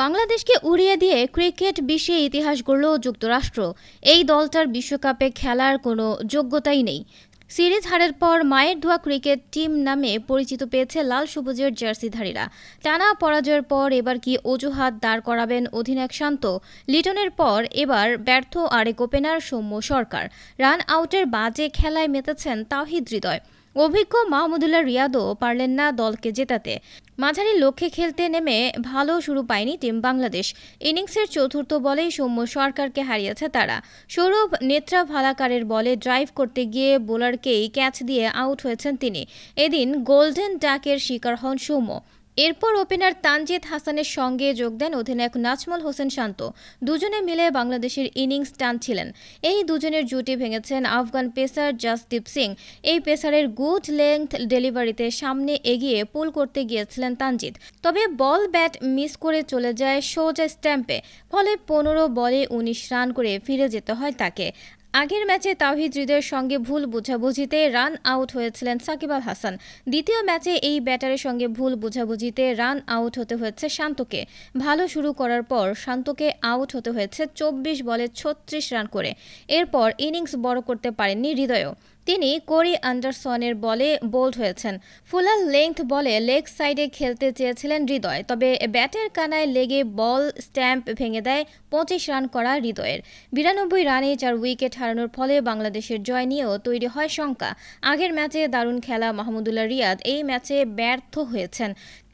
বাংলাদেশকে উড়িয়ে দিয়ে ক্রিকেট বিশ্বে ইতিহাস গড়ল যুক্তরাষ্ট্র এই দলটার বিশ্বকাপে খেলার কোনো যোগ্যতাই নেই সিরিজ হারের পর মায়ের ধোয়া ক্রিকেট টিম নামে পরিচিত পেয়েছে লাল সবুজের জার্সিধারীরা টানা পরাজয়ের পর এবার কি অজুহাত দাঁড় করাবেন অধিনায়ক শান্ত লিটনের পর এবার ব্যর্থ আরেক ওপেনার সৌম্য সরকার রান আউটের বাজে খেলায় মেতেছেন তাহিদ হৃদয় অভিজ্ঞ মাহমুদুল্লাহ রিয়াদও পারলেন না দলকে জেতাতে মাঝারি লক্ষ্যে খেলতে নেমে ভালো শুরু পায়নি টিম বাংলাদেশ ইনিংসের চতুর্থ বলেই সৌম্য সরকারকে হারিয়েছে তারা সৌরভ নেত্রা ভালাকারের বলে ড্রাইভ করতে গিয়ে বোলারকেই ক্যাচ দিয়ে আউট হয়েছেন তিনি এদিন গোল্ডেন ডাকের শিকার হন সৌম্য এরপর ওপেনার তানজিদ হাসানের সঙ্গে যোগ দেন অধিনায়ক নাজমুল হোসেন শান্ত দুজনে মিলে বাংলাদেশের ইনিংস টানছিলেন এই দুজনের জুটি ভেঙেছেন আফগান পেসার জাসদীপ সিং এই পেসারের গুড লেংথ ডেলিভারিতে সামনে এগিয়ে পুল করতে গিয়েছিলেন তানজিদ তবে বল ব্যাট মিস করে চলে যায় সোজা স্ট্যাম্পে ফলে পনেরো বলে উনিশ রান করে ফিরে যেতে হয় তাকে আগের ম্যাচে তাহিদ হৃদয়ের সঙ্গে ভুল বোঝাবুঝিতে রান আউট হয়েছিলেন সাকিব আল হাসান দ্বিতীয় ম্যাচে এই ব্যাটারের সঙ্গে ভুল বোঝাবুঝিতে রান আউট হতে হয়েছে শান্তকে ভালো শুরু করার পর শান্তকে আউট হতে হয়েছে চব্বিশ বলে ছত্রিশ রান করে এরপর ইনিংস বড় করতে পারেননি হৃদয়ও তিনি কোরি আন্ডারসনের বলে বোল্ড হয়েছেন ফুলার লেংথ বলে লেগ সাইডে খেলতে চেয়েছিলেন হৃদয় তবে ব্যাটের কানায় লেগে বল স্ট্যাম্প ভেঙে দেয় পঁচিশ রান করা হৃদয়ের বিরানব্বই রানে চার উইকেট হারানোর ফলে বাংলাদেশের জয় নিয়েও তৈরি হয় শঙ্কা আগের ম্যাচে দারুণ খেলা মাহমুদুল্লাহ রিয়াদ এই ম্যাচে ব্যর্থ হয়েছেন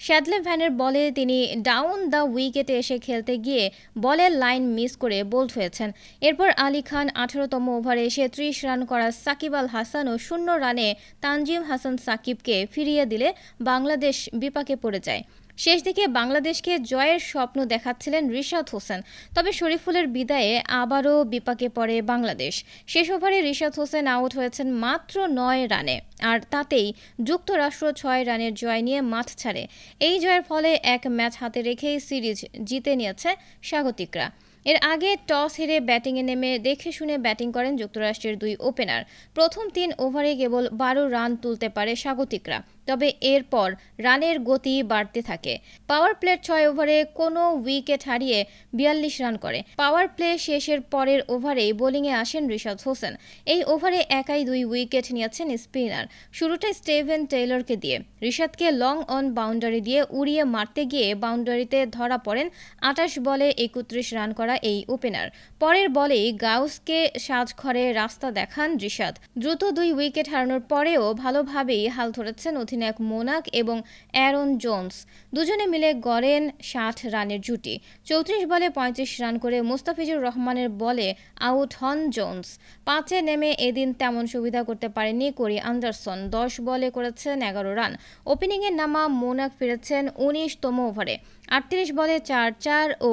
শ্যাডলে ভ্যানের বলে তিনি ডাউন দ্য উইকেটে এসে খেলতে গিয়ে বলের লাইন মিস করে বোল্ড হয়েছেন এরপর আলী খান আঠারোতম ওভারে এসে ত্রিশ রান করা সাকিব আল হাসান ও শূন্য রানে তানজিম হাসান সাকিবকে ফিরিয়ে দিলে বাংলাদেশ বিপাকে পড়ে যায় শেষ দিকে বাংলাদেশকে জয়ের স্বপ্ন দেখাচ্ছিলেন রিশাদ হোসেন তবে শরীফুলের বিদায়ে আবারও বিপাকে পড়ে বাংলাদেশ শেষ ওভারে রিশাদ হোসেন আউট হয়েছেন মাত্র নয় রানে আর তাতেই যুক্তরাষ্ট্র ছয় রানের জয় নিয়ে মাঠ ছাড়ে এই জয়ের ফলে এক ম্যাচ হাতে রেখেই সিরিজ জিতে নিয়েছে স্বাগতিকরা এর আগে টস হেরে ব্যাটিংয়ে নেমে দেখে শুনে ব্যাটিং করেন যুক্তরাষ্ট্রের দুই ওপেনার প্রথম তিন ওভারে কেবল বারো রান তুলতে পারে স্বাগতিকরা তবে এরপর রানের গতি বাড়তে থাকে পাওয়ার প্লে ছয় ওভারে কোনো উইকেট হারিয়ে বিয়াল্লিশ রান করে পাওয়ার প্লে শেষের পরের ওভারে বোলিংয়ে আসেন রিশাদ হোসেন এই ওভারে একাই দুই উইকেট নিয়েছেন স্পিনার শুরুটা স্টেভেন টেইলরকে দিয়ে রিশাদকে লং অন বাউন্ডারি দিয়ে উড়িয়ে মারতে গিয়ে বাউন্ডারিতে ধরা পড়েন আটাশ বলে একত্রিশ রান করা এই ওপেনার পরের বলেই গাউসকে সাজঘরে রাস্তা দেখান রিশাদ দ্রুত দুই উইকেট হারানোর পরেও ভালোভাবেই হাল ধরেছেন অধিনায়ক মোনাক এবং অ্যারন জোন্স দুজনে মিলে গড়েন ষাট রানের জুটি চৌত্রিশ বলে পঁয়ত্রিশ রান করে মুস্তাফিজুর রহমানের বলে আউট হন জোন্স পাঁচে নেমে এদিন তেমন সুবিধা করতে পারেনি করি আন্ডারসন দশ বলে করেছেন এগারো রান ওপেনিংয়ে নামা মোনাক ফিরেছেন উনিশতম ওভারে আটত্রিশ বলে চার চার ও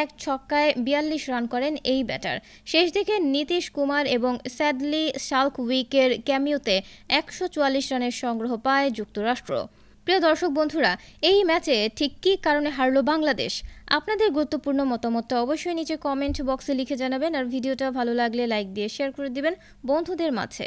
এক ছক্কায় বিয়াল্লিশ রান করেন এই ব্যাটার শেষ দিকে নীতিশ কুমার এবং স্যাডলি শাল্ক উইকের ক্যামিওতে একশো রানের সংগ্রহ পায় যুক্তরাষ্ট্র প্রিয় দর্শক বন্ধুরা এই ম্যাচে ঠিক কী কারণে হারলো বাংলাদেশ আপনাদের গুরুত্বপূর্ণ মতামতটা অবশ্যই নিচে কমেন্ট বক্সে লিখে জানাবেন আর ভিডিওটা ভালো লাগলে লাইক দিয়ে শেয়ার করে দিবেন বন্ধুদের মাঝে